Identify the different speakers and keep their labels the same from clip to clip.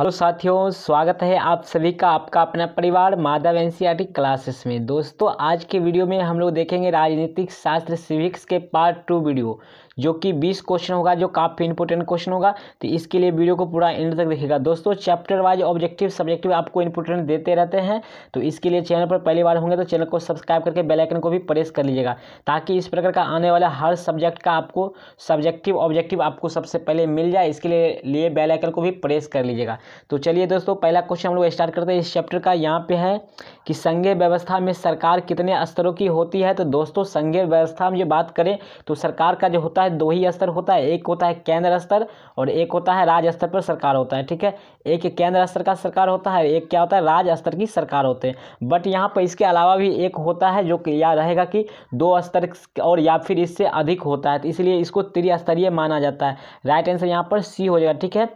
Speaker 1: hello साथियों स्वागत है आप सभी का आपका अपना परिवार माधव एन क्लासेस में दोस्तों आज के वीडियो में हम लोग देखेंगे राजनीतिक शास्त्र सिविक्स के पार्ट टू वीडियो जो कि बीस क्वेश्चन होगा जो काफ़ी इंपोर्टेंट क्वेश्चन होगा तो इसके लिए वीडियो को पूरा एंड तक देखिएगा दोस्तों चैप्टर वाइज ऑब्जेक्टिव सब्जेक्टिव आपको इंपोर्टेंट देते रहते हैं तो इसके लिए चैनल पर पहली बार होंगे तो चैनल को सब्सक्राइब करके बेलाइकन को भी प्रेस कर लीजिएगा ताकि इस प्रकार का आने वाला हर सब्जेक्ट का आपको सब्जेक्टिव ऑब्जेक्टिव आपको सबसे पहले मिल जाए इसके लिए लिए बेलाइकन को भी प्रेस कर लीजिएगा तो चलिए दोस्तों पहला क्वेश्चन हम लोग स्टार्ट करते हैं इस चैप्टर का यहाँ पे है कि संघीय व्यवस्था में सरकार कितने स्तरों की होती है तो दोस्तों संघीय व्यवस्था में जो बात करें तो सरकार का जो होता होता है दो ही स्तर होता है एक होता है केंद्र स्तर और एक होता है राज्य स्तर पर सरकार होता है ठीक है एक केंद्र स्तर का सरकार होता है एक क्या होता है राज्य स्तर की सरकार होते हैं बट यहाँ पर इसके अलावा भी एक होता है जो कि या रहेगा कि दो स्तर और या फिर इससे अधिक होता है तो इसलिए इसको त्रिस्तरीय माना जाता है राइट आंसर यहाँ पर सी हो जाएगा ठीक है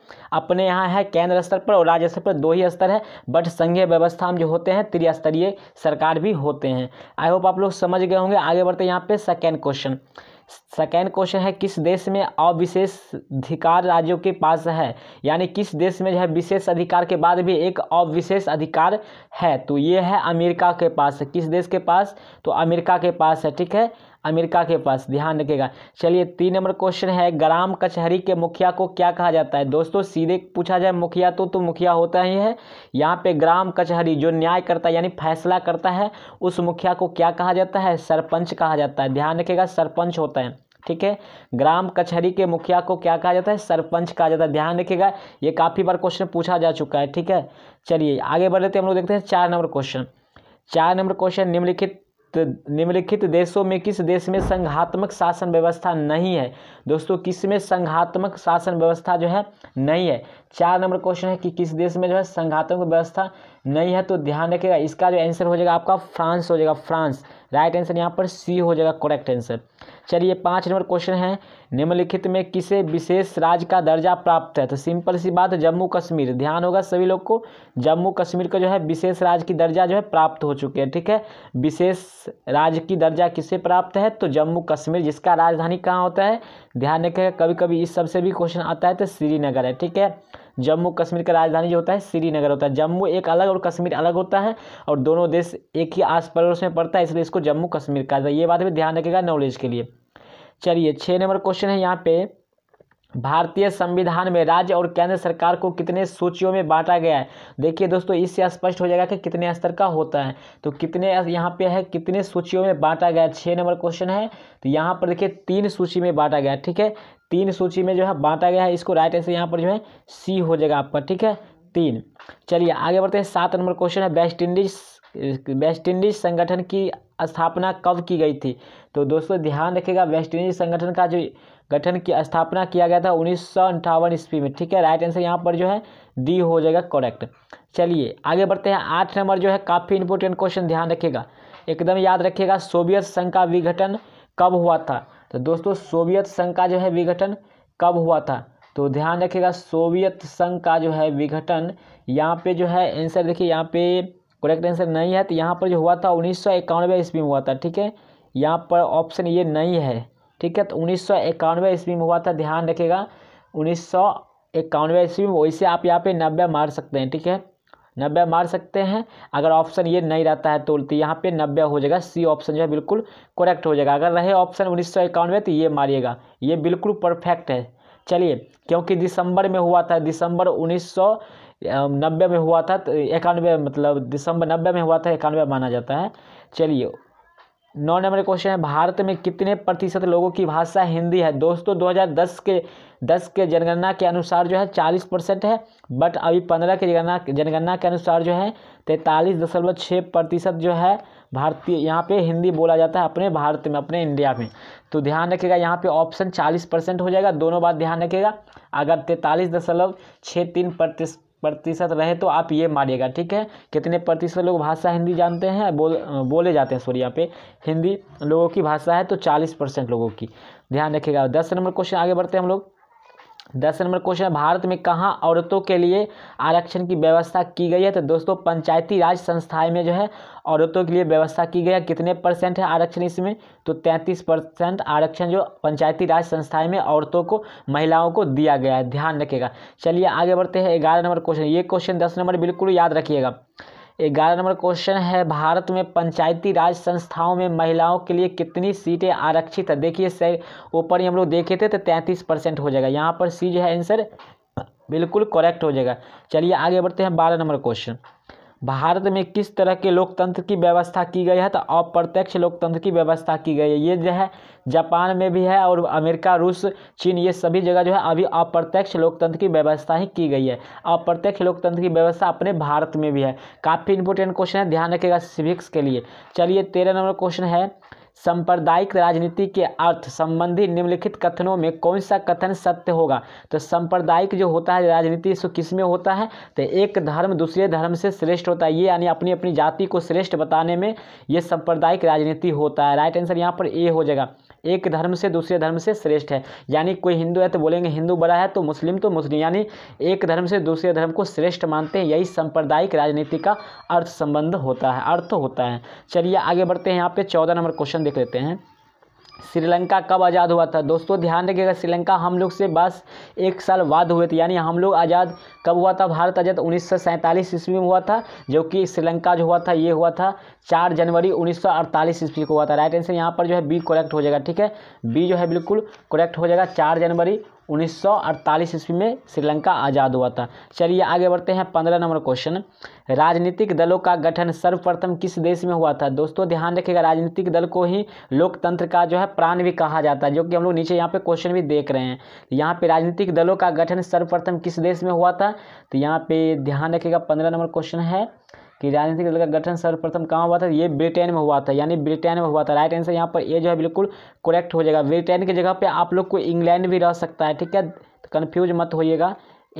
Speaker 1: अपने यहाँ है केंद्र स्तर पर और राज्य स्तर पर दो ही स्तर है बट संघीय व्यवस्था में जो होते हैं त्रिस्तरीय सरकार भी होते हैं आई होप आप लोग समझ गए होंगे आगे बढ़ते यहाँ पे सेकेंड क्वेश्चन सेकेंड क्वेश्चन है किस देश में अविशेषाधिकार राज्यों के पास है यानी किस देश में जो है विशेष अधिकार के बाद भी एक अविशेष अधिकार है तो ये है अमेरिका के पास किस देश के पास तो अमेरिका के पास है ठीक है अमेरिका के पास ध्यान रखेगा चलिए तीन नंबर क्वेश्चन है ग्राम कचहरी के मुखिया को क्या कहा जाता है दोस्तों सीधे पूछा जाए मुखिया तो तो मुखिया होता ही है यहाँ पे ग्राम कचहरी जो न्याय करता है यानी फैसला करता है उस मुखिया को क्या कहा जाता है सरपंच कहा जाता है ध्यान रखेगा सरपंच होता है ठीक है ग्राम कचहरी के मुखिया को क्या कहा जाता है सरपंच कहा जाता है ध्यान रखिएगा ये काफ़ी बार क्वेश्चन पूछा जा चुका है ठीक है चलिए आगे बढ़ लेते हैं हम लोग देखते हैं चार नंबर क्वेश्चन चार नंबर क्वेश्चन निम्नलिखित तो निम्नलिखित देशों में किस देश में संघात्मक शासन व्यवस्था नहीं है दोस्तों किस में संघात्मक शासन व्यवस्था जो है नहीं है चार नंबर क्वेश्चन है कि किस देश में जो है संघात्मक व्यवस्था नहीं है तो ध्यान रखिएगा इसका जो आंसर हो जाएगा आपका फ्रांस हो जाएगा फ्रांस राइट आंसर यहाँ पर सी हो जाएगा करेक्ट आंसर चलिए पाँच नंबर क्वेश्चन है निम्नलिखित में किसे विशेष राज्य का दर्जा प्राप्त है तो सिंपल सी बात जम्मू कश्मीर ध्यान होगा सभी लोग को जम्मू कश्मीर का जो है विशेष राज्य की दर्जा जो है प्राप्त हो चुके हैं ठीक है विशेष राज्य की दर्जा किसे प्राप्त है तो जम्मू कश्मीर जिसका राजधानी कहाँ होता है ध्यान रखेगा कभी कभी इस सबसे भी क्वेश्चन आता है तो श्रीनगर है ठीक है जम्मू कश्मीर का राजधानी जो होता है श्रीनगर होता है जम्मू एक अलग और कश्मीर अलग होता है और दोनों देश एक ही आस पड़ोस में पड़ता है इसलिए इसको जम्मू कश्मीर कहा जाता है ये बात भी ध्यान रखेगा नॉलेज के लिए चलिए छः नंबर क्वेश्चन है यहाँ पे भारतीय संविधान में राज्य और केंद्र सरकार को कितने सूचियों में बांटा गया है देखिए दोस्तों इससे स्पष्ट हो जाएगा कि कितने स्तर का होता है तो कितने यहाँ पे है कितने सूचियों में बांटा गया है छः नंबर क्वेश्चन है तो यहाँ पर देखिए तीन सूची में बांटा गया ठीक है तीन सूची में जो है बांटा गया है इसको राइट आंसर यहाँ पर जो है सी हो जाएगा आपका ठीक है तीन चलिए आगे बढ़ते हैं सात नंबर क्वेश्चन है वेस्ट इंडीज वेस्ट इंडीज संगठन की स्थापना कब की गई थी तो दोस्तों ध्यान रखिएगा वेस्ट इंडीज संगठन का जो गठन की स्थापना किया गया था उन्नीस सौ अंठावन ईस्वी में ठीक है राइट आंसर यहाँ पर जो है डी हो जाएगा करेक्ट चलिए आगे बढ़ते हैं आठ नंबर जो है काफ़ी इंपोर्टेंट क्वेश्चन ध्यान रखिएगा एकदम याद रखिएगा सोवियत संघ का विघटन कब हुआ था तो दोस्तों सोवियत संघ का जो है विघटन कब हुआ था तो ध्यान रखिएगा सोवियत संघ का जो है विघटन यहाँ पे जो है आंसर देखिए यहाँ पे करेक्ट आंसर नहीं है तो यहाँ पर जो हुआ था उन्नीस सौ ईस्वी में हुआ था ठीक है यहाँ पर ऑप्शन ये नहीं है ठीक है तो उन्नीस सौ इक्यानवे ईस्वी में हुआ था ध्यान रखेगा उन्नीस सौ इक्यानवे ईस्वी में वैसे आप यहाँ पे नब्बे मार सकते हैं ठीक है नब्बे मार सकते हैं अगर ऑप्शन ये नहीं रहता है तो, तो यहाँ पे नब्बे हो जाएगा सी ऑप्शन जो है बिल्कुल करेक्ट हो जाएगा अगर रहे ऑप्शन उन्नीस सौ इक्यानवे तो ये मारिएगा ये बिल्कुल परफेक्ट है चलिए क्योंकि दिसंबर में हुआ था दिसंबर उन्नीस सौ नब्बे में हुआ था तो इक्यानवे मतलब दिसंबर नब्बे में हुआ था इक्यानवे माना जाता है चलिए नौ नंबर क्वेश्चन है भारत में कितने प्रतिशत लोगों की भाषा हिंदी है दोस्तों 2010 के 10 के जनगणना के अनुसार जो है 40 परसेंट है बट अभी 15 के जनगणना जनगणना के अनुसार जो है तैंतालीस दशमलव छः प्रतिशत जो है भारतीय यहाँ पे हिंदी बोला जाता है अपने भारत में अपने इंडिया में तो ध्यान रखिएगा यहाँ पे ऑप्शन चालीस परसेंट हो जाएगा दोनों बात ध्यान रखिएगा अगर तैंतालीस दशमलव छः तीन प्रतिशत प्रतिशत रहे तो आप ये मारिएगा ठीक है कितने प्रतिशत लोग भाषा हिंदी जानते हैं बोल बोले जाते हैं सॉरी यहाँ पे हिंदी लोगों की भाषा है तो चालीस परसेंट लोगों की ध्यान रखिएगा दस नंबर क्वेश्चन आगे बढ़ते हैं हम लोग दस नंबर क्वेश्चन भारत में कहाँ औरतों के लिए आरक्षण की व्यवस्था की गई है तो दोस्तों पंचायती राज संस्थाएं में जो है औरतों के लिए व्यवस्था की गई है कितने परसेंट है आरक्षण इसमें तो तैंतीस परसेंट आरक्षण जो पंचायती राज संस्थाएं में औरतों को महिलाओं को दिया गया है ध्यान रखिएगा चलिए आगे बढ़ते हैं ग्यारह नंबर क्वेश्चन ये क्वेश्चन दस नंबर बिल्कुल याद रखिएगा ग्यारह नंबर क्वेश्चन है भारत में पंचायती राज संस्थाओं में महिलाओं के लिए कितनी सीटें आरक्षित है देखिए सर ऊपर ही हम लोग देखे थे तो तैंतीस परसेंट हो जाएगा यहाँ पर सी जो है आंसर बिल्कुल करेक्ट हो जाएगा चलिए आगे बढ़ते हैं बारह नंबर क्वेश्चन भारत में किस तरह के लोकतंत्र की व्यवस्था की गई है तो अप्रत्यक्ष लोकतंत्र की व्यवस्था की गई है ये जो है जापान में भी है और अमेरिका रूस चीन ये सभी जगह जो है अभी अप्रत्यक्ष लोकतंत्र की व्यवस्था ही की गई है अप्रत्यक्ष लोकतंत्र की व्यवस्था अपने भारत में भी है काफ़ी इंपोर्टेंट क्वेश्चन है ध्यान रखेगा सिविक्स के लिए चलिए तेरह नंबर क्वेश्चन है सांप्रदायिक राजनीति के अर्थ संबंधी निम्नलिखित कथनों में कौन सा कथन सत्य होगा तो सांप्रदायिक जो होता है राजनीति इसको किसमें होता है तो एक धर्म दूसरे धर्म से श्रेष्ठ होता है ये यानी अपनी अपनी जाति को श्रेष्ठ बताने में ये सांप्रदायिक राजनीति होता है राइट आंसर यहाँ पर ए हो जाएगा एक धर्म से दूसरे धर्म से श्रेष्ठ है यानी कोई हिंदू है तो बोलेंगे हिंदू बड़ा है तो मुस्लिम तो मुस्लिम यानी एक धर्म से दूसरे धर्म को श्रेष्ठ मानते हैं यही सांप्रदायिक राजनीति का अर्थ संबंध होता है अर्थ होता है चलिए आगे बढ़ते हैं यहाँ पे चौदह नंबर क्वेश्चन देख लेते हैं श्रीलंका कब आज़ाद हुआ था दोस्तों ध्यान रखिएगा श्रीलंका हम लोग से बस एक साल बाद हुए थे यानी हम लोग आज़ाद कब हुआ था भारत आज़ाद उन्नीस सौ ईस्वी में हुआ था जो कि श्रीलंका जो हुआ था ये हुआ था चार जनवरी उन्नीस सौ ईस्वी को हुआ था राइट आंसर यहाँ पर जो है बी करेक्ट हो जाएगा ठीक है बी जो है बिल्कुल करेक्ट हो जाएगा चार जनवरी 1948 ईस्वी में श्रीलंका आज़ाद हुआ था चलिए आगे बढ़ते हैं पंद्रह नंबर क्वेश्चन राजनीतिक दलों का गठन सर्वप्रथम किस देश में हुआ था दोस्तों ध्यान रखिएगा राजनीतिक दल को ही लोकतंत्र का जो है प्राण भी कहा जाता है जो कि हम लोग नीचे यहाँ पे क्वेश्चन भी देख रहे हैं यहाँ पे राजनीतिक दलों का गठन सर्वप्रथम किस देश में हुआ था तो यहाँ पे ध्यान रखिएगा पंद्रह नंबर क्वेश्चन है कि राजनीतिक दल का गठन सर्वप्रथम कहाँ हुआ था ये ब्रिटेन में हुआ था यानी ब्रिटेन में हुआ था राइट आंसर यहाँ पर ये जो है बिल्कुल करेक्ट हो जाएगा ब्रिटेन की जगह पर आप लोग को इंग्लैंड भी रह सकता है ठीक है कन्फ्यूज तो मत होइएगा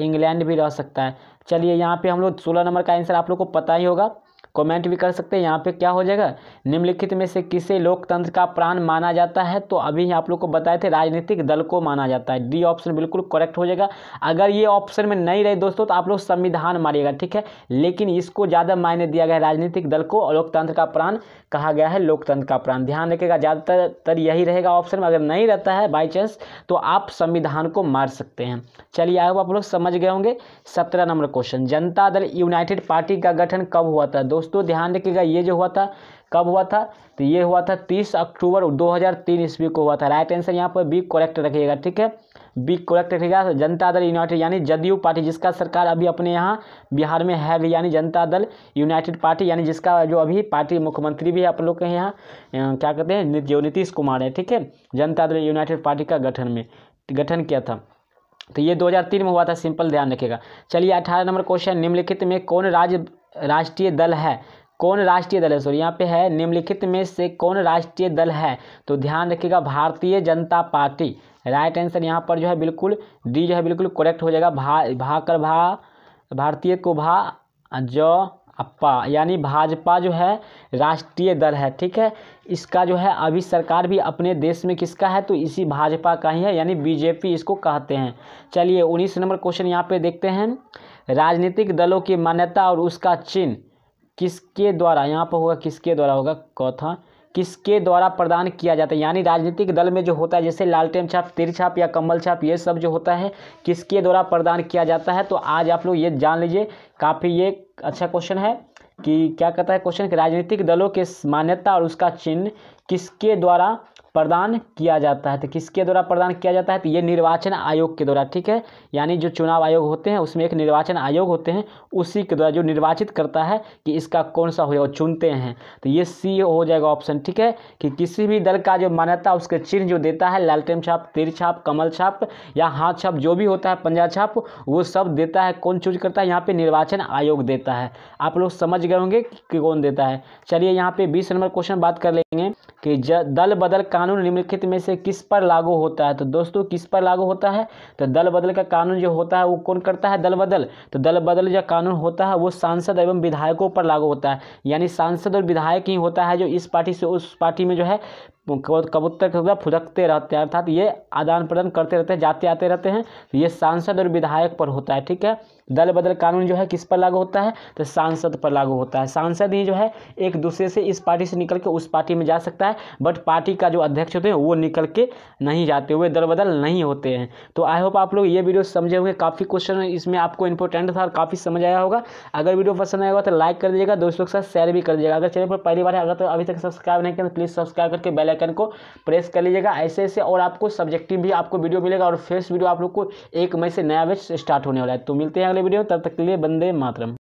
Speaker 1: इंग्लैंड भी रह सकता है चलिए यहाँ पे हम लोग सोलह नंबर का आंसर आप लोग को पता ही होगा कमेंट भी कर सकते हैं यहाँ पे क्या हो जाएगा निम्नलिखित में से किसे लोकतंत्र का प्राण माना जाता है तो अभी आप लोग को बताए थे राजनीतिक दल को माना जाता है डी ऑप्शन बिल्कुल करेक्ट हो जाएगा अगर ये ऑप्शन में नहीं रहे दोस्तों तो आप लोग संविधान मारिएगा ठीक है लेकिन इसको ज़्यादा मायने दिया गया राजनीतिक दल को लोकतंत्र का प्राण कहा गया है लोकतंत्र का प्राण ध्यान रखेगा ज़्यादातर यही रहेगा ऑप्शन में अगर नहीं रहता है बाई चांस तो आप संविधान को मार सकते हैं चलिए आप लोग समझ गए होंगे सत्रह नंबर क्वेश्चन जनता दल यूनाइटेड पार्टी का गठन कब हुआ था दोस्तों दोस्तों ध्यान रखिएगा ये जो हुआ था कब हुआ था तो ये हुआ था 30 अक्टूबर 2003 ईस्वी को हुआ था राइट आंसर यहाँ पर बी करेक्ट रखिएगा ठीक है बी करेक्ट रखिएगा जनता दल यूनाइटेड यानी जदयू पार्टी जिसका सरकार अभी अपने यहाँ बिहार में है भी यानी जनता दल यूनाइटेड पार्टी यानी जिसका जो अभी पार्टी मुख्यमंत्री भी है आप लोग के यहाँ क्या कहते हैं जो नीतीश कुमार है ठीक है जनता दल यूनाइटेड पार्टी का गठन में गठन किया था तो ये 2003 में हुआ था सिंपल ध्यान रखिएगा चलिए 18 नंबर क्वेश्चन निम्नलिखित में कौन राज्य राष्ट्रीय दल है कौन राष्ट्रीय दल है सॉरी यहाँ पे है निम्नलिखित में से कौन राष्ट्रीय दल है तो ध्यान रखिएगा भारतीय जनता पार्टी राइट आंसर यहाँ पर जो है बिल्कुल डी जो है बिल्कुल करेक्ट हो जाएगा भा भा कर भा भारतीय को भा ज अपा यानी भाजपा जो है राष्ट्रीय दल है ठीक है इसका जो है अभी सरकार भी अपने देश में किसका है तो इसी भाजपा का ही है यानी बीजेपी इसको कहते हैं चलिए उन्नीस नंबर क्वेश्चन यहाँ पे देखते हैं राजनीतिक दलों की मान्यता और उसका चिन्ह किसके द्वारा यहाँ पर होगा किसके द्वारा होगा कथा किसके द्वारा प्रदान किया जाता है यानी राजनीतिक दल में जो होता है जैसे लालटेन छाप तिर छाप या कम्बल छाप ये सब जो होता है किसके द्वारा प्रदान किया जाता है तो आज आप लोग ये जान लीजिए काफ़ी ये अच्छा क्वेश्चन है कि क्या कहता है क्वेश्चन कि राजनीतिक दलों के मान्यता और उसका चिन्ह किसके द्वारा प्रदान किया जाता है तो किसके द्वारा प्रदान किया जाता है तो ये निर्वाचन आयोग के द्वारा ठीक है यानी जो चुनाव आयोग होते हैं उसमें एक निर्वाचन आयोग होते हैं उसी के द्वारा जो निर्वाचित करता है कि इसका कौन सा हो जाएगा चुनते हैं तो ये सी हो जाएगा ऑप्शन ठीक है कि किसी भी दल का जो मान्यता उसके चिन्ह जो देता है लालटेम छाप तिर छाप कमल छाप या हाथ छाप जो भी होता है पंजा छाप वो सब देता है कौन चूज करता है यहाँ पर निर्वाचन आयोग देता है आप लोग समझ गए होंगे कि कौन देता है चलिए यहाँ पर बीस नंबर क्वेश्चन बात कर लेंगे कि दल बदल कानून निम्नलिखित में से किस पर लागू होता है तो दोस्तों किस पर लागू होता है तो दल बदल का कानून जो होता है वो कौन करता है दल बदल तो दल बदल जो कानून होता है वो सांसद एवं विधायकों पर लागू होता है यानी सांसद और विधायक ही होता है जो इस पार्टी से उस पार्टी में जो है कबूतर के द्वारा फुदकते रहते हैं अर्थात ये आदान प्रदान करते रहते हैं जाते आते रहते हैं तो ये सांसद और विधायक पर होता है ठीक है दल बदल कानून जो है किस पर लागू होता है तो सांसद पर लागू होता है सांसद ही जो है एक दूसरे से इस पार्टी से निकल के उस पार्टी में जा सकता है बट पार्टी का जो अध्यक्ष होते हैं वो निकल के नहीं जाते हुए दल बदल नहीं होते हैं तो आई होप आप लोग ये वीडियो समझे होंगे काफ़ी क्वेश्चन इसमें आपको इंपॉर्टेंट था और काफ़ी समझ आया होगा अगर वीडियो पसंद आएगा तो लाइक कर दीजिएगा दोस्तों के साथ शेयर भी कर दीजिएगा अगर चैनल पर पहली बार अगर तो अभी तक सब्सक्राइब नहीं करें प्लीज़ सब्सक्राइब करके बेल आइकन को प्रेस कर लीजिएगा ऐसे ऐसे और आपको सब्जेक्टिव भी आपको वीडियो मिलेगा और फ्रेश वीडियो आप लोग को एक मई से नया बेच स्टार्ट होने वाला है तो मिलते हैं अगले वीडियो तब तक के लिए बंदे मातरम